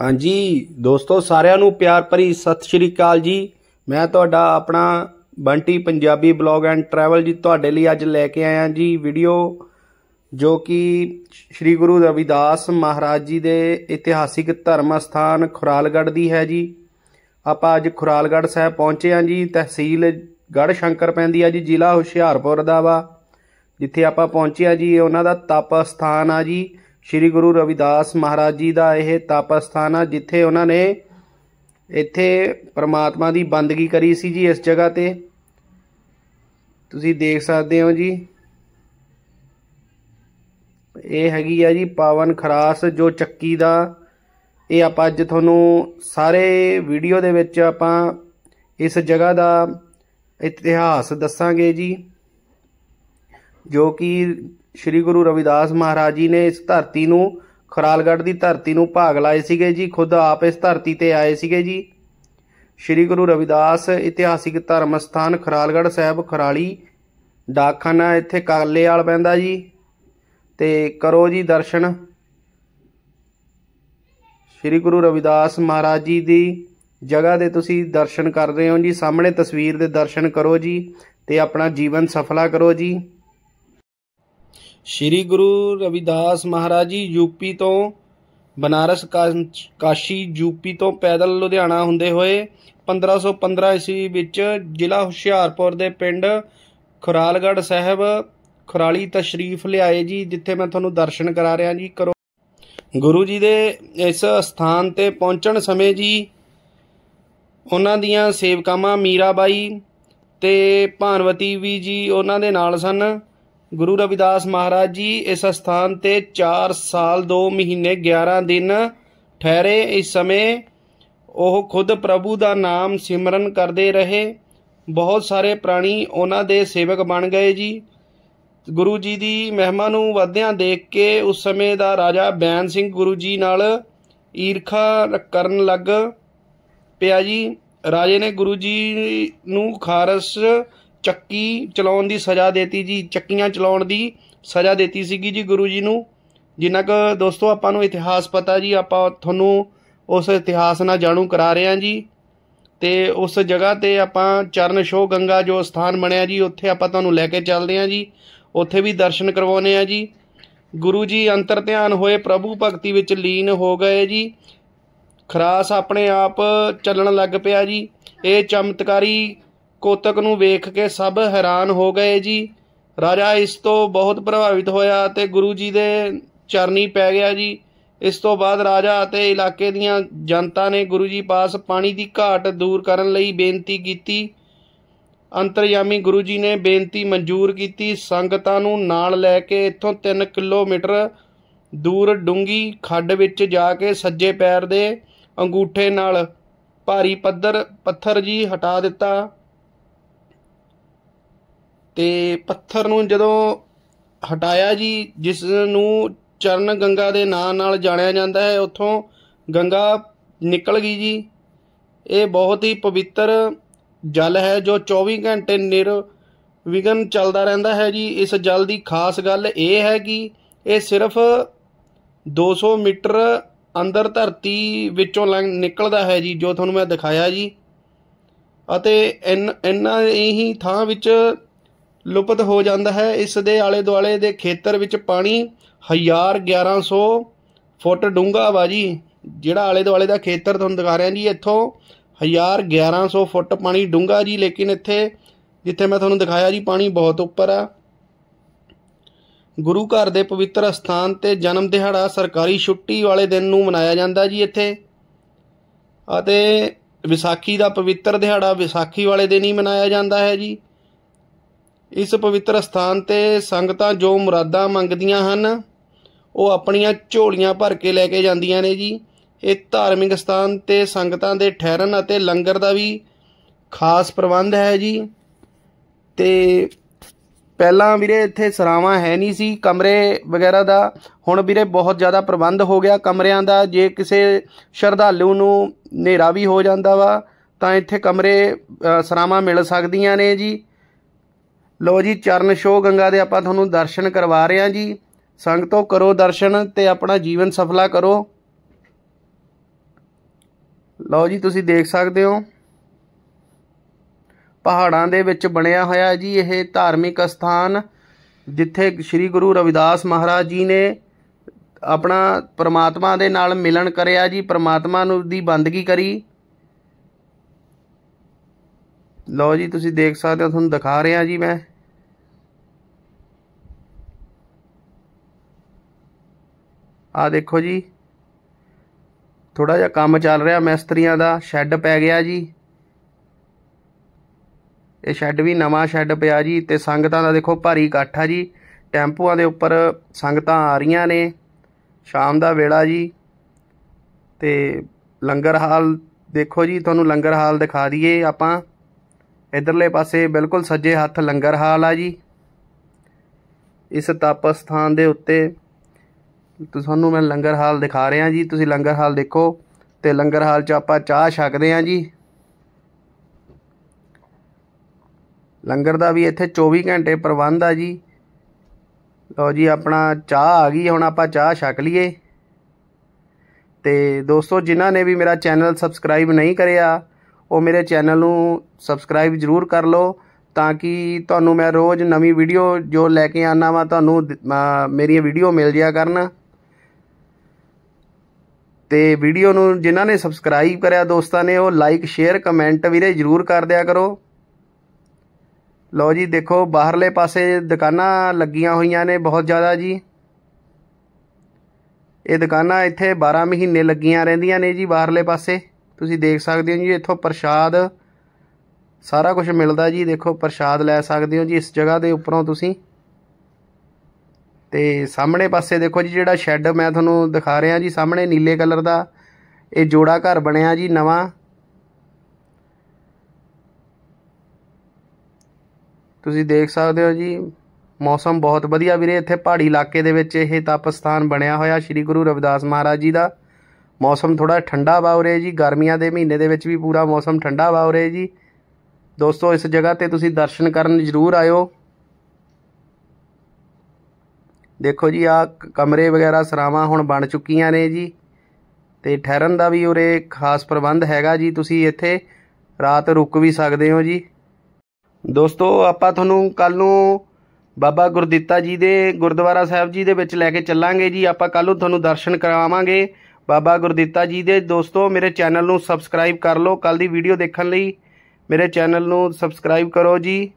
ਹਾਂਜੀ ਦੋਸਤੋ ਸਾਰਿਆਂ ਨੂੰ ਪਿਆਰ ਭਰੀ ਸਤਿ ਸ਼੍ਰੀ ਅਕਾਲ ਜੀ ਮੈਂ ਤੁਹਾਡਾ ਆਪਣਾ Bunty Punjabi blog and travel ਜੀ ਤੁਹਾਡੇ ਲਈ ਅੱਜ ਲੈ ਕੇ ਆਇਆ ਜੀ ਵੀਡੀਓ ਜੋ ਕਿ ਸ੍ਰੀ ਗੁਰੂ ਰਵਿਦਾਸ ਮਹਾਰਾਜ ਜੀ ਦੇ ਇਤਿਹਾਸਿਕ ਧਰਮ ਸਥਾਨ ਖੁਰਾਲਗੜ੍ਹ ਦੀ ਹੈ ਜੀ ਆਪਾਂ ਅੱਜ ਖੁਰਾਲਗੜ੍ਹ ਸਾਹਿਬ ਪਹੁੰਚੇ ਹਾਂ ਜੀ ਤਹਿਸੀਲ ਗੜ ਸ਼ੰਕਰ ਪੈਂਦੀ ਆ ਜੀ ਜ਼ਿਲ੍ਹਾ ਹੁਸ਼ਿਆਰਪੁਰ ਦਾ ਵਾ ਜਿੱਥੇ ਆਪਾਂ ਪਹੁੰਚੇ ਆ ਜੀ ਉਹਨਾਂ ਦਾ ਤਪ ਸਥਾਨ ਆ ਜੀ ਸ੍ਰੀ ਗੁਰੂ ਰਵਿਦਾਸ ਮਹਾਰਾਜ ਜੀ ਦਾ ਇਹ ਤਪਸਥਾਨ ਆ ਜਿੱਥੇ ਉਹਨਾਂ ਨੇ ਇੱਥੇ ਪ੍ਰਮਾਤਮਾ ਦੀ ਬੰਦਗੀ ਕਰੀ ਸੀ ਜੀ ਇਸ ਜਗ੍ਹਾ ਤੇ ਤੁਸੀਂ ਦੇਖ ਸਕਦੇ ਹੋ ਜੀ ਇਹ ਹੈਗੀ ਆ ਜੀ ਪਾਵਨ ਖਰਾਸ ਜੋ ਚੱਕੀ ਦਾ ਇਹ ਆਪਾਂ ਅੱਜ ਤੁਹਾਨੂੰ ਸਾਰੇ ਵੀਡੀਓ ਦੇ ਵਿੱਚ ਆਪਾਂ ਇਸ ਜਗ੍ਹਾ ਦਾ ਇਤਿਹਾਸ ਦੱਸਾਂਗੇ ਜੀ ਜੋ ਕਿ ਸ੍ਰੀ ਗੁਰੂ ਰਵਿਦਾਸ ਮਹਾਰਾਜ ਜੀ ਨੇ ਇਸ ਧਰਤੀ ਨੂੰ ਖਰਾਲਗੜ੍ਹ ਦੀ ਧਰਤੀ ਨੂੰ ਭਾਗ ਲਾਏ ਸੀਗੇ ਜੀ ਖੁਦ ਆਪ ਇਸ ਧਰਤੀ ਤੇ ਆਏ ਸੀਗੇ ਜੀ ਸ੍ਰੀ ਗੁਰੂ ਰਵਿਦਾਸ ਇਤਿਹਾਸਿਕ ਧਰਮ ਸਥਾਨ ਖਰਾਲਗੜ੍ਹ ਸਾਹਿਬ ਖਰਾਲੀ ਡਾਕਖਾਨਾ ਇੱਥੇ ਕਾਲੇ ਵਾਲ ਪੈਂਦਾ ਜੀ ਤੇ ਕਰੋ ਜੀ ਦਰਸ਼ਨ ਸ੍ਰੀ ਗੁਰੂ ਰਵਿਦਾਸ ਮਹਾਰਾਜ ਜੀ ਦੀ ਜਗ੍ਹਾ ਦੇ ਤੁਸੀਂ ਦਰਸ਼ਨ ਕਰ ਰਹੇ ਹੋ ਜੀ ਸਾਹਮਣੇ ਤਸਵੀਰ ਦੇ ਦਰਸ਼ਨ ਕਰੋ ਜੀ ਤੇ ਆਪਣਾ ਜੀਵਨ ਸਫਲਾ ਕਰੋ ਜੀ ਸ੍ਰੀ ਗੁਰੂ ਰਵਿਦਾਸ ਮਹਾਰਾਜ ਜੀ ਯੂਪੀ ਤੋਂ ਬਨਾਰਸ ਕਾਸ਼ੀ ਯੂਪੀ ਤੋਂ ਪੈਦਲ ਲੁਧਿਆਣਾ ਹੁੰਦੇ ਹੋਏ 1515 ਈਸਵੀ ਵਿੱਚ ਜ਼ਿਲ੍ਹਾ ਹੁਸ਼ਿਆਰਪੁਰ ਦੇ ਪਿੰਡ ਖੁਰਾਲਗੜ੍ਹ ਸਾਹਿਬ ਖੁਰਾਲੀ ਤਸ਼ਰੀਫ ਲਿਆਏ ਜੀ ਜਿੱਥੇ ਮੈਂ ਤੁਹਾਨੂੰ ਦਰਸ਼ਨ ਕਰਾ ਰਿਹਾ ਜੀ ਕਰੋ ਗੁਰੂ ਜੀ ਦੇ ਇਸ ਸਥਾਨ ਤੇ ਪਹੁੰਚਣ ਸਮੇਂ ਜੀ ਉਹਨਾਂ ਦੀਆਂ ਸੇਵਕਾਵਾਂ ਮੀਰਾਬਾਈ ਤੇ ਭਾਨਵਤੀ ਵੀ ਜੀ ਉਹਨਾਂ ਦੇ ਨਾਲ ਸਨ ਗੁਰੂ ਰਵਿਦਾਸ ਮਹਾਰਾਜ ਜੀ ਇਸ ਸਥਾਨ ਤੇ 4 ਸਾਲ 2 ਮਹੀਨੇ 11 ਦਿਨ ਠਹਿਰੇ ਇਸ ਸਮੇਂ ਉਹ ਖੁਦ ਪ੍ਰਭੂ ਦਾ ਨਾਮ ਸਿਮਰਨ ਕਰਦੇ ਰਹੇ ਬਹੁਤ ਸਾਰੇ ਪ੍ਰਾਣੀ ਉਹਨਾਂ ਦੇ ਸੇਵਕ ਬਣ ਗਏ ਜੀ ਗੁਰੂ ਜੀ ਦੀ ਮਹਿਮਾ ਨੂੰ ਵਧਿਆਂ ਦੇਖ ਕੇ ਉਸ ਸਮੇਂ ਦਾ ਰਾਜਾ ਬੈਨ ਸਿੰਘ ਗੁਰੂ ਜੀ ਨਾਲ ਈਰਖਾ ਕਰਨ ਲੱਗ ਪਿਆ ਜੀ ਰਾਜੇ ਨੇ ਗੁਰੂ ਜੀ ਨੂੰ ਖਾਰਸ ਚੱਕੀ ਚਲਾਉਣ ਦੀ ਸਜ਼ਾ ਦੇਤੀ ਜੀ ਚੱਕੀਆਂ ਚਲਾਉਣ ਦੀ ਸਜ਼ਾ ਦੇਤੀ ਸੀਗੀ ਜੀ ਗੁਰੂ ਜੀ ਨੂੰ ਜਿੰਨਾ ਕਿ ਦੋਸਤੋ ਆਪਾਂ ਨੂੰ ਇਤਿਹਾਸ ਪਤਾ ਜੀ ਆਪਾਂ ਤੁਹਾਨੂੰ ਉਸ ਇਤਿਹਾਸ ਨਾਲ ਜਾਣੂ ਕਰਾ ਰਹੇ ਹਾਂ ਜੀ ਤੇ ਉਸ ਜਗ੍ਹਾ ਤੇ ਆਪਾਂ ਚਰਨ ਸ਼ੋ ਗੰਗਾ ਜੋ ਸਥਾਨ ਬਣਿਆ ਜੀ ਉੱਥੇ ਆਪਾਂ ਤੁਹਾਨੂੰ ਲੈ ਕੇ ਚੱਲਦੇ ਹਾਂ ਜੀ ਉੱਥੇ ਵੀ ਦਰਸ਼ਨ ਕਰਵਾਉਨੇ ਆ ਜੀ ਗੁਰੂ ਜੀ ਅੰਤਰ ਧਿਆਨ ਹੋਏ ਪ੍ਰਭੂ ਭਗਤੀ ਵਿੱਚ ਲੀਨ ਹੋ ਗਏ ਜੀ ਖਰਾਸ ਆਪਣੇ ਆਪ ਚੱਲਣ ਲੱਗ ਪਿਆ ਜੀ ਇਹ ਚਮਤਕਾਰੀ ਕੋਤਕ ਨੂੰ ਵੇਖ ਕੇ ਸਭ ਹੈਰਾਨ ਹੋ ਗਏ ਜੀ ਰਾਜਾ ਇਸ ਤੋਂ ਬਹੁਤ ਪ੍ਰਭਾਵਿਤ ਹੋਇਆ ਤੇ ਗੁਰੂ ਜੀ ਦੇ ਚਰਨੀ ਪੈ ਗਿਆ ਜੀ ਇਸ ਤੋਂ ਬਾਅਦ ਰਾਜਾ ਅਤੇ ਇਲਾਕੇ ਦੀਆਂ ਜਨਤਾ ਨੇ ਗੁਰੂ ਜੀ ਪਾਸ ਪਾਣੀ ਦੀ ਘਾਟ ਦੂਰ ਕਰਨ ਲਈ ਬੇਨਤੀ ਕੀਤੀ ਅੰਤਰਯਾਮੀ ਗੁਰੂ ਜੀ ਨੇ ਬੇਨਤੀ ਮਨਜ਼ੂਰ ਕੀਤੀ ਸੰਗਤਾਂ ਨੂੰ ਨਾਲ ਲੈ ਕੇ ਇੱਥੋਂ 3 ਕਿਲੋਮੀਟਰ ਦੂਰ ਡੂੰਗੀ ਖੱਡ ਵਿੱਚ ਜਾ ਕੇ ਸੱਜੇ ਪੈਰ ਦੇ ਅੰਗੂਠੇ ਨਾਲ ਭਾਰੀ ਪੱਧਰ ਪੱਥਰ ਜੀ ਹਟਾ ਦਿੱਤਾ ਤੇ ਪੱਥਰ ਨੂੰ ਜਦੋਂ ਹਟਾਇਆ ਜੀ ਜਿਸ ਨੂੰ ਚਰਨ ਗੰਗਾ ਦੇ ਨਾਂ ਨਾਲ ਜਾਣਿਆ ਜਾਂਦਾ ਹੈ ਉੱਥੋਂ ਗੰਗਾ ਨਿਕਲ ਗਈ ਜੀ ਇਹ ਬਹੁਤ ਹੀ ਪਵਿੱਤਰ ਜਲ ਹੈ ਜੋ 24 ਘੰਟੇ ਨਿਰ ਵਿਗਨ ਚੱਲਦਾ ਰਹਿੰਦਾ ਹੈ ਜੀ ਇਸ ਜਲ ਦੀ ਖਾਸ ਗੱਲ ਇਹ ਹੈ ਕਿ ਇਹ ਸਿਰਫ 200 ਮੀਟਰ ਅੰਦਰ ਧਰਤੀ ਵਿੱਚੋਂ ਨਿਕਲਦਾ ਹੈ ਜੀ ਜੋ ਤੁਹਾਨੂੰ ਮੈਂ ਦਿਖਾਇਆ ਜੀ ਅਤੇ ਇਨ ਇਨਾਂ ਇਹੀ ਥਾਂ ਵਿੱਚ ਲੁਪਤ ਹੋ ਜਾਂਦਾ ਹੈ ਇਸ ਦੇ ਆਲੇ ਦੁਆਲੇ ਦੇ ਖੇਤਰ ਵਿੱਚ ਪਾਣੀ 1100 ਫੁੱਟ ਡੂੰਘਾ ਵਾ ਜੀ ਜਿਹੜਾ ਆਲੇ ਦੁਆਲੇ ਦਾ ਖੇਤਰ ਤੁਹਾਨੂੰ ਦਿਖਾ ਰਿਹਾ ਜੀ ਇੱਥੋਂ 1100 ਫੁੱਟ ਪਾਣੀ ਡੂੰਘਾ ਜੀ ਲੇਕਿਨ ਇੱਥੇ ਜਿੱਥੇ ਮੈਂ ਤੁਹਾਨੂੰ ਦਿਖਾਇਆ ਜੀ ਪਾਣੀ ਬਹੁਤ ਉੱਪਰ ਆ ਗੁਰੂ ਘਰ ਦੇ ਪਵਿੱਤਰ ਸਥਾਨ ਤੇ ਜਨਮ ਦਿਹਾੜਾ ਸਰਕਾਰੀ ਛੁੱਟੀ ਵਾਲੇ ਦਿਨ ਨੂੰ ਮਨਾਇਆ ਜਾਂਦਾ ਜੀ ਇੱਥੇ ਅਤੇ ਵਿਸਾਖੀ ਦਾ ਪਵਿੱਤਰ ਦਿਹਾੜਾ ਵਿਸਾਖੀ ਵਾਲੇ ਦਿਨ ਹੀ ਮਨਾਇਆ ਜਾਂਦਾ ਹੈ ਜੀ ਇਸ ਪਵਿੱਤਰ ਸਥਾਨ ਤੇ ਸੰਗਤਾਂ ਜੋ ਮੁਰਾਦਾਂ ਮੰਗਦੀਆਂ ਹਨ ਉਹ ਆਪਣੀਆਂ ਝੋਲੀਆਂ ਭਰ ਕੇ ਲੈ ਕੇ ਜਾਂਦੀਆਂ ਨੇ ਜੀ ਇਹ ਧਾਰਮਿਕ ਸਥਾਨ ਤੇ ਸੰਗਤਾਂ ਦੇ ਠਹਿਰਨ ਅਤੇ ਲੰਗਰ ਦਾ ਵੀ ਖਾਸ ਪ੍ਰਬੰਧ ਹੈ ਜੀ ਤੇ ਪਹਿਲਾਂ ਵੀਰੇ ਇੱਥੇ ਸਰਾਵਾਂ ਹੈ ਨਹੀਂ ਸੀ ਕਮਰੇ ਵਗੈਰਾ ਦਾ ਹੁਣ ਵੀਰੇ ਬਹੁਤ ਜ਼ਿਆਦਾ ਪ੍ਰਬੰਧ ਹੋ ਗਿਆ ਕਮਰਿਆਂ ਦਾ ਜੇ ਕਿਸੇ ਸ਼ਰਧਾਲੂ ਨੂੰ ਨੇਰਾ ਵੀ ਹੋ ਜਾਂਦਾ ਵਾ ਤਾਂ ਇੱਥੇ ਕਮਰੇ ਸਰਾਵਾਂ ਮਿਲ ਸਕਦੀਆਂ ਨੇ ਜੀ ਲਓ ਜੀ ਚਰਨ ਸ਼ੋ ਗੰਗਾ ਦੇ ਆਪਾਂ ਤੁਹਾਨੂੰ ਦਰਸ਼ਨ ਕਰਵਾ ਰਹੇ ਹਾਂ ਜੀ ਸੰਗਤੋ ਕਰੋ ਦਰਸ਼ਨ ਤੇ ਆਪਣਾ ਜੀਵਨ ਸਫਲਾ ਕਰੋ ਲਓ ਜੀ ਤੁਸੀਂ ਦੇਖ ਸਕਦੇ ਹੋ ਪਹਾੜਾਂ ਦੇ ਵਿੱਚ ਬਣਿਆ ਹੋਇਆ ਜੀ ਇਹ ਧਾਰਮਿਕ ਸਥਾਨ ਜਿੱਥੇ ਸ੍ਰੀ ਗੁਰੂ ਰਵਿਦਾਸ ਮਹਾਰਾਜ ਜੀ ਨੇ ਆਪਣਾ ਪ੍ਰਮਾਤਮਾ ਦੇ ਨਾਲ ਮਿਲਣ ਕਰਿਆ ਜੀ ਪ੍ਰਮਾਤਮਾ ਨੂੰ ਦੀ ਬੰਦਗੀ ਕਰੀ ਲਓ ਜੀ ਤੁਸੀਂ ਦੇਖ ਸਕਦੇ ਹੋ ਤੁਹਾਨੂੰ ਦਿਖਾ ਰਿਹਾ ਜੀ ਮੈਂ ਆ ਦੇਖੋ ਜੀ ਥੋੜਾ ਜਿਹਾ ਕੰਮ ਚੱਲ ਰਿਹਾ ਮਿਸਤਰੀਆਂ ਦਾ ਸ਼ੈੱਡ ਪੈ ਗਿਆ ਜੀ ਇਹ ਸ਼ੈੱਡ ਵੀ ਨਵਾਂ ਸ਼ੈੱਡ ਪਿਆ ਜੀ ਤੇ ਸੰਗਤਾਂ ਦਾ ਦੇਖੋ ਭਾਰੀ ਇਕੱਠ ਆ ਜੀ ਟੈਂਪੂਆਂ ਦੇ ਉੱਪਰ ਸੰਗਤਾਂ ਆ ਰਹੀਆਂ ਨੇ ਸ਼ਾਮ ਦਾ ਵੇਲਾ ਜੀ ਤੇ ਲੰਗਰ ਹਾਲ ਦੇਖੋ ਜੀ ਤੁਹਾਨੂੰ ਲੰਗਰ ਹਾਲ ਦਿਖਾ ਦਈਏ ਆਪਾਂ ਇਧਰਲੇ ਪਾਸੇ ਬਿਲਕੁਲ ਸੱਜੇ ਹੱਥ ਲੰਗਰ ਹਾਲ ਆ ਜੀ ਇਸ ਤਪਸਥਾਨ ਦੇ ਉੱਤੇ ਤੁਹਾਨੂੰ ਮੈਂ ਲੰਗਰ ਹਾਲ ਦਿਖਾ ਰਿਹਾ ਜੀ ਤੁਸੀਂ ਲੰਗਰ ਹਾਲ ਦੇਖੋ ਤੇ ਲੰਗਰ ਹਾਲ 'ਚ ਆਪਾਂ ਚਾਹ ਛਕਦੇ ਆਂ ਜੀ ਲੰਗਰ ਦਾ ਵੀ ਇੱਥੇ 24 ਘੰਟੇ ਪ੍ਰਬੰਧ ਆ ਜੀ ਲਓ ਜੀ ਆਪਣਾ ਚਾਹ ਆ ਗਈ ਹੁਣ ਆਪਾਂ ਚਾਹ ਛਕ ਲਈਏ ਤੇ ਦੋਸਤੋ ਜਿਨ੍ਹਾਂ ਨੇ ਵੀ ਮੇਰਾ ਚੈਨਲ ਸਬਸਕ੍ਰਾਈਬ ਨਹੀਂ ਕਰਿਆ ਉਹ ਮੇਰੇ ਚੈਨਲ ਨੂੰ ਸਬਸਕ੍ਰਾਈਬ ਜ਼ਰੂਰ ਕਰ ਲਓ ਤਾਂ ਕਿ ਤੁਹਾਨੂੰ ਮੈਂ ਰੋਜ਼ ਨਵੀਂ ਵੀਡੀਓ ਜੋ ਲੈ ਕੇ ਆਨਾ ਵਾ ਤੁਹਾਨੂੰ ਮੇਰੀਆਂ ਵੀਡੀਓ ਮਿਲ ਜਿਆ ਕਰਨ ਤੇ ਵੀਡੀਓ ਨੂੰ ਜਿਨ੍ਹਾਂ ਨੇ ਸਬਸਕ੍ਰਾਈਬ ਕਰਿਆ ਦੋਸਤਾਂ ਨੇ ਉਹ ਲਾਈਕ ਸ਼ੇਅਰ ਕਮੈਂਟ ਵੀਰੇ ਜਰੂਰ ਕਰ ਦਿਆ ਕਰੋ ਲਓ ਜੀ ਦੇਖੋ ਬਾਹਰਲੇ ਪਾਸੇ ਦੁਕਾਨਾਂ ਲੱਗੀਆਂ ਹੋਈਆਂ ਨੇ ਬਹੁਤ ਜ਼ਿਆਦਾ ਜੀ ਇਹ ਦੁਕਾਨਾਂ ਇੱਥੇ 12 ਮਹੀਨੇ ਲੱਗੀਆਂ ਰਹਿੰਦੀਆਂ ਨੇ ਜੀ ਬਾਹਰਲੇ ਪਾਸੇ ਤੁਸੀਂ ਦੇਖ ਸਕਦੇ ਹੋ ਜੀ ਇੱਥੋਂ ਪ੍ਰਸ਼ਾਦ ਸਾਰਾ ਕੁਝ ਮਿਲਦਾ ਜੀ ਦੇਖੋ ਪ੍ਰਸ਼ਾਦ ਲੈ ਸਕਦੇ ਹੋ ਜੀ ਇਸ ਜਗ੍ਹਾ ਦੇ ਉੱਪਰੋਂ ਤੁਸੀਂ ਤੇ ਸਾਹਮਣੇ ਪਾਸੇ ਦੇਖੋ ਜੀ ਜਿਹੜਾ ਸ਼ੈੱਡ ਮੈਂ ਤੁਹਾਨੂੰ ਦਿਖਾ ਰਿਹਾ ਜੀ ਸਾਹਮਣੇ ਨੀਲੇ ਕਲਰ ਦਾ ਇਹ ਜੋੜਾ ਘਰ ਬਣਿਆ ਜੀ ਨਵਾਂ ਤੁਸੀਂ ਦੇਖ ਸਕਦੇ ਹੋ ਜੀ ਮੌਸਮ ਬਹੁਤ ਵਧੀਆ ਵੀਰੇ ਇੱਥੇ ਪਹਾੜੀ ਇਲਾਕੇ ਦੇ ਵਿੱਚ ਇਹ ਤਪ ਸਥਾਨ ਬਣਿਆ ਹੋਇਆ ਸ੍ਰੀ ਗੁਰੂ ਰਵਿਦਾਸ ਮਹਾਰਾਜ ਜੀ ਦਾ ਮੌਸਮ ਥੋੜਾ ਠੰਡਾ ਵਾ ਰਿਹਾ ਜੀ ਗਰਮੀਆਂ ਦੇ ਮਹੀਨੇ ਦੇ ਵਿੱਚ ਵੀ ਪੂਰਾ ਮੌਸਮ ਠੰਡਾ ਵਾ ਰਿਹਾ ਜੀ ਦੋਸਤੋ ਇਸ ਜਗ੍ਹਾ ਤੇ ਤੁਸੀਂ ਦਰਸ਼ਨ ਕਰਨ ਜ਼ਰੂਰ ਆਇਓ ਦੇਖੋ ਜੀ ਆ ਕਮਰੇ ਵਗੈਰਾ ਸਰਾਵਾਂ ਹੁਣ ਬਣ ਚੁੱਕੀਆਂ ਨੇ ਜੀ ਤੇ ਠਹਿਰਨ ਦਾ ਵੀ ਉਰੇ ਖਾਸ ਪ੍ਰਬੰਧ ਹੈਗਾ ਜੀ ਤੁਸੀਂ ਇੱਥੇ ਰਾਤ ਰੁਕ ਵੀ ਸਕਦੇ ਹੋ ਜੀ ਦੋਸਤੋ ਆਪਾਂ ਤੁਹਾਨੂੰ ਕੱਲ ਨੂੰ ਬਾਬਾ ਗੁਰਦਿੱਤਾ ਜੀ ਦੇ ਗੁਰਦੁਆਰਾ ਸਾਹਿਬ ਜੀ ਦੇ ਵਿੱਚ ਲੈ ਕੇ ਚੱਲਾਂਗੇ ਜੀ ਆਪਾਂ ਕੱਲ ਨੂੰ ਤੁਹਾਨੂੰ ਦਰਸ਼ਨ ਕਰਾਵਾਂਗੇ ਬਾਬਾ ਗੁਰਦਿੱਤਾ ਜੀ ਦੇ ਦੋਸਤੋ ਮੇਰੇ ਚੈਨਲ ਨੂੰ ਸਬਸਕ੍ਰਾਈਬ ਕਰ ਲਓ ਕੱਲ ਦੀ ਵੀਡੀਓ ਦੇਖਣ ਲਈ ਮੇਰੇ ਚੈਨਲ ਨੂੰ ਸਬਸਕ੍ਰਾਈਬ ਕਰੋ ਜੀ